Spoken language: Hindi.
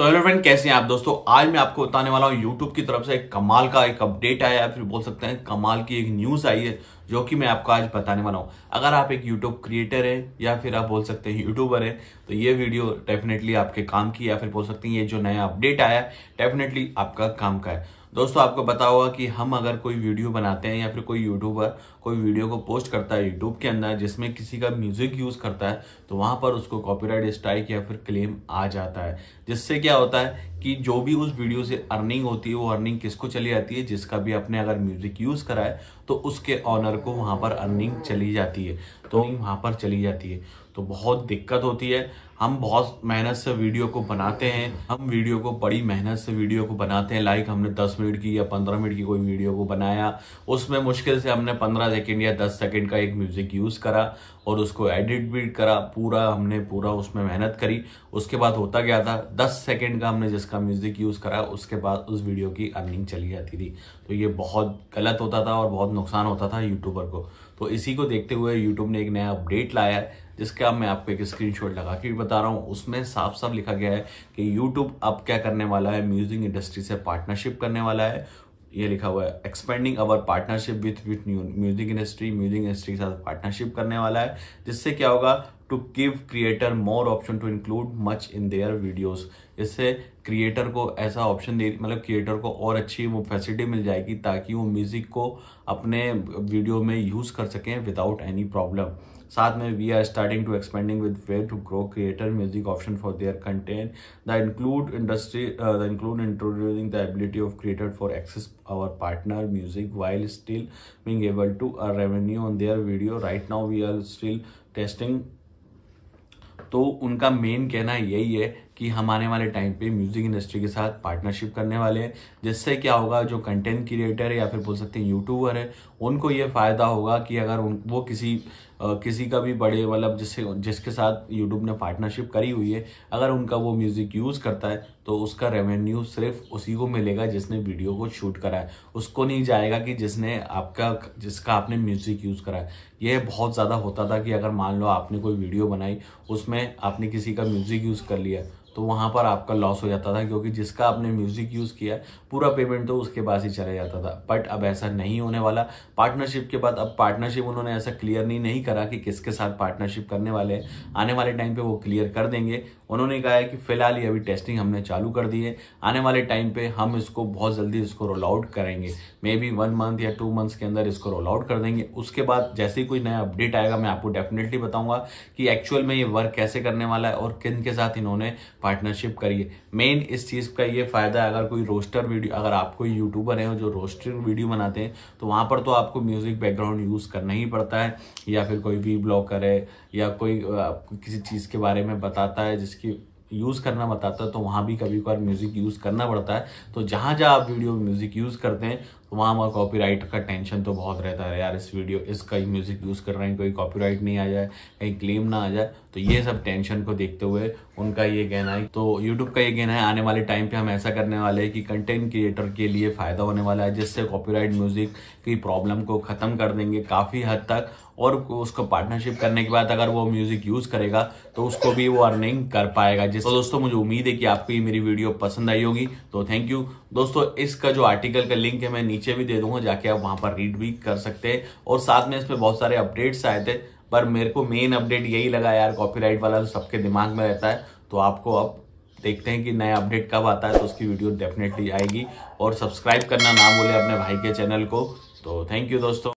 तो हेलो फ्रेंड कैसे हैं आप दोस्तों आज मैं आपको बताने वाला हूँ यूट्यूब की तरफ से एक कमाल का एक अपडेट आया है फिर बोल सकते हैं कमाल की एक न्यूज़ आई है जो कि मैं आपको आज बताने वाला हूं अगर आप एक यूट्यूब क्रिएटर हैं या फिर आप बोल सकते हैं यूट्यूबर हैं तो ये वीडियो डेफिनेटली आपके काम की या फिर बोल सकते हैं ये जो नया अपडेट आया है डेफिनेटली आपका काम का है दोस्तों आपको बता होगा कि हम अगर कोई वीडियो बनाते हैं या फिर कोई यूट्यूबर कोई वीडियो को पोस्ट करता है यूट्यूब के अंदर जिसमें किसी का म्यूजिक यूज करता है तो वहां पर उसको कॉपीराइट स्ट्राइक या फिर क्लेम आ जाता है जिससे क्या होता है कि जो भी उस वीडियो से अर्निंग होती है वो अर्निंग किसको चली जाती है जिसका भी अपने अगर म्यूजिक यूज करा है तो उसके ऑनर को वहाँ पर अर्निंग चली जाती है तो वहाँ पर चली जाती है तो बहुत दिक्कत होती है हम बहुत मेहनत से वीडियो को बनाते हैं हम वीडियो को बड़ी मेहनत से वीडियो को बनाते हैं लाइक हमने 10 मिनट की या 15 मिनट की कोई वीडियो को बनाया उसमें मुश्किल से हमने 15 सेकंड या 10 सेकंड का एक म्यूज़िक यूज़ करा और उसको एडिट भी करा पूरा हमने पूरा उसमें मेहनत करी उसके बाद होता क्या था दस सेकेंड का हमने जिसका जिसका म्यूज़िक यूज़ करा उसके बाद उस वीडियो की अर्निंग चली जाती थी तो ये बहुत गलत होता था और बहुत नुकसान होता था यूट्यूबर को तो इसी को देखते हुए यूट्यूब ने एक नया अपडेट लाया है जिसका मैं आपको एक स्क्रीनशॉट लगा के बता रहा हूँ उसमें साफ साफ लिखा गया है कि यूट्यूब अब क्या करने वाला है म्यूज़िक इंडस्ट्री से पार्टनरशिप करने वाला है ये लिखा हुआ है expanding our partnership with with new music industry music industry के साथ पार्टनरशिप करने वाला है जिससे क्या होगा to give creator more option to include much in their videos इससे क्रिएटर को ऐसा ऑप्शन दे मतलब क्रिएटर को और अच्छी वो फैसिलिटी मिल जाएगी ताकि वो म्यूज़िक को अपने वीडियो में यूज़ कर सकें विदाउट एनी प्रॉब्लम साथ में we are starting to expanding with way to grow creator music option for their content the include industry the include introducing the ability of creator for access our partner music while still being able to earn revenue on their video right now we are still testing तो उनका मेन कहना यही है कि हम आने वाले टाइम पे म्यूज़िक इंडस्ट्री के साथ पार्टनरशिप करने वाले हैं जिससे क्या होगा जो कंटेंट क्रिएटर या फिर बोल सकते हैं यूट्यूबर है उनको ये फ़ायदा होगा कि अगर उन वो किसी आ, किसी का भी बड़े मतलब जिससे जिसके साथ यूट्यूब ने पार्टनरशिप करी हुई है अगर उनका वो म्यूज़िक यूज़ करता है तो उसका रेवेन्यू सिर्फ उसी को मिलेगा जिसने वीडियो को शूट करा है उसको नहीं जाएगा कि जिसने आपका जिसका आपने म्यूज़िक यूज़ करा है यह बहुत ज़्यादा होता था कि अगर मान लो आपने कोई वीडियो बनाई उसमें आपने किसी का म्यूज़िक यूज़ कर लिया तो वहाँ पर आपका लॉस हो जाता था क्योंकि जिसका आपने म्यूज़िक यूज़ किया पूरा पेमेंट तो उसके पास ही चला जाता था बट अब ऐसा नहीं होने वाला पार्टनरशिप के बाद अब पार्टनरशिप उन्होंने ऐसा क्लियर नहीं, नहीं करा कि किसके साथ पार्टनरशिप करने वाले हैं आने वाले टाइम पर वो क्लियर कर देंगे उन्होंने कहा है कि फिलहाल ये अभी टेस्टिंग हमने चालू कर दी है आने वाले टाइम पर हम इसको बहुत जल्दी इसको रोल आउट करेंगे मे बी वन मंथ या टू मंथ्स के अंदर इसको रोल आउट कर देंगे उसके बाद जैसे ही कोई नया अपडेट आएगा मैं आपको डेफिनेटली बताऊँगा कि एक्चुअल में ये वर्क कैसे करने वाला है और किन के साथ इन्होंने पार्टनरशिप करिए मेन इस चीज़ का ये फ़ायदा है अगर कोई रोस्टर वीडियो अगर आप कोई यूट्यूबर हैं जो रोस्टर वीडियो बनाते हैं तो वहाँ पर तो आपको म्यूज़िक बैकग्राउंड यूज़ करना ही पड़ता है या फिर कोई भी ब्लॉकर है या कोई किसी चीज़ के बारे में बताता है जिसकी यूज़ करना बताता है तो वहाँ भी कभी कभार म्यूज़िक यूज़ करना पड़ता है तो जहाँ जहाँ आप वीडियो म्यूज़िक यूज़ करते हैं तो वहाँ वहाँ कॉपीराइट का टेंशन तो बहुत रहता है यार इस वीडियो इसका ही म्यूज़िक यूज़ कर रहे हैं कोई कॉपी नहीं आ जाए कहीं क्लेम ना आ जाए तो ये सब टेंशन को देखते हुए उनका ये कहना है तो यूट्यूब का ये कहना है आने वाले टाइम पे हम ऐसा करने वाले हैं कि कंटेंट क्रिएटर के लिए फ़ायदा होने वाला है जिससे कॉपीराइट म्यूज़िक की प्रॉब्लम को ख़त्म कर देंगे काफ़ी हद तक और उसको पार्टनरशिप करने के बाद अगर वो म्यूज़िक यूज़ करेगा तो उसको भी वो अर्निंग कर पाएगा जिस तो दोस्तों मुझे उम्मीद है कि आपको ये मेरी वीडियो पसंद आई होगी तो थैंक यू दोस्तों इसका जो आर्टिकल का लिंक है मैं नीचे नीचे भी दे दूंगा जाके आप वहां पर रीड भी कर सकते हैं और साथ में इस पर बहुत सारे अपडेट्स आए थे पर मेरे को मेन अपडेट यही लगा यार कॉपीराइट वाला तो सबके दिमाग में रहता है तो आपको अब देखते हैं कि नया अपडेट कब आता है तो उसकी वीडियो डेफिनेटली आएगी और सब्सक्राइब करना ना भूले अपने भाई के चैनल को तो थैंक यू दोस्तों